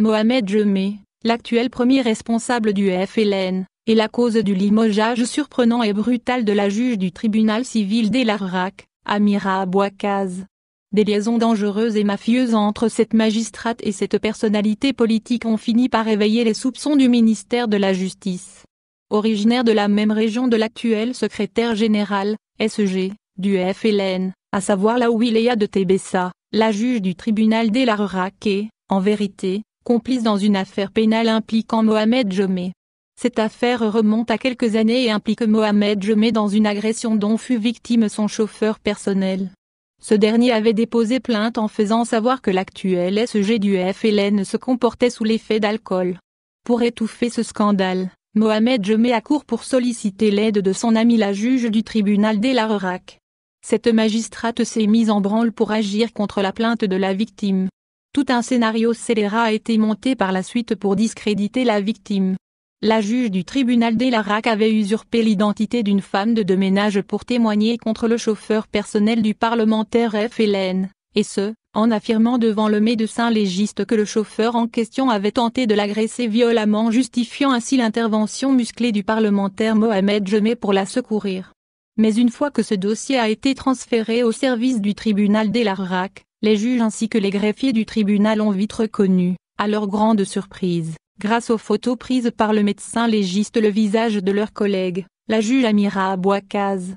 Mohamed Jemé, l'actuel premier responsable du FLN, est la cause du limogeage surprenant et brutal de la juge du tribunal civil del Amira Abouakaz. Des liaisons dangereuses et mafieuses entre cette magistrate et cette personnalité politique ont fini par éveiller les soupçons du ministère de la Justice. Originaire de la même région de l'actuel secrétaire général, SG, du FLN, à savoir la Wilaya de Tébessa, la juge du tribunal del est, en vérité, complice dans une affaire pénale impliquant Mohamed Jemé. Cette affaire remonte à quelques années et implique Mohamed Jemé dans une agression dont fut victime son chauffeur personnel. Ce dernier avait déposé plainte en faisant savoir que l'actuel SG du FLN se comportait sous l'effet d'alcool. Pour étouffer ce scandale, Mohamed Jemé a court pour solliciter l'aide de son ami la juge du tribunal d'El Cette magistrate s'est mise en branle pour agir contre la plainte de la victime. Tout un scénario scélérat a été monté par la suite pour discréditer la victime. La juge du tribunal d'Elarac avait usurpé l'identité d'une femme de deux ménages pour témoigner contre le chauffeur personnel du parlementaire FLN, et ce, en affirmant devant le médecin légiste que le chauffeur en question avait tenté de l'agresser violemment justifiant ainsi l'intervention musclée du parlementaire Mohamed Jemet pour la secourir. Mais une fois que ce dossier a été transféré au service du tribunal d'Elarac, les juges ainsi que les greffiers du tribunal ont vite reconnu, à leur grande surprise, grâce aux photos prises par le médecin légiste le visage de leur collègue, la juge Amira Abouakaz.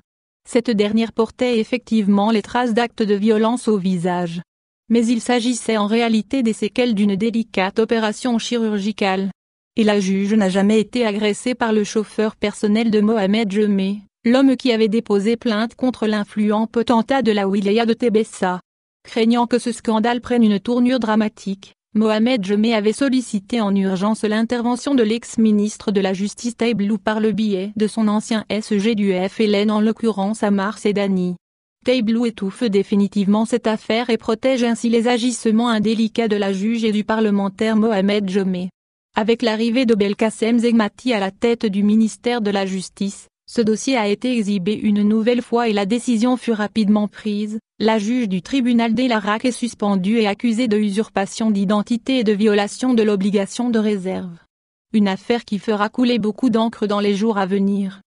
Cette dernière portait effectivement les traces d'actes de violence au visage. Mais il s'agissait en réalité des séquelles d'une délicate opération chirurgicale. Et la juge n'a jamais été agressée par le chauffeur personnel de Mohamed Jemé, l'homme qui avait déposé plainte contre l'influent potentat de la wilaya de Tebessa. Craignant que ce scandale prenne une tournure dramatique, Mohamed Jemé avait sollicité en urgence l'intervention de l'ex-ministre de la Justice Taïblou par le biais de son ancien SG du FLN en l'occurrence à Amar Sedani. Taïblou étouffe définitivement cette affaire et protège ainsi les agissements indélicats de la juge et du parlementaire Mohamed Jomé. Avec l'arrivée de Belkacem Zegmati à la tête du ministère de la Justice, ce dossier a été exhibé une nouvelle fois et la décision fut rapidement prise. La juge du tribunal d'Elarac est suspendue et accusée de usurpation d'identité et de violation de l'obligation de réserve. Une affaire qui fera couler beaucoup d'encre dans les jours à venir.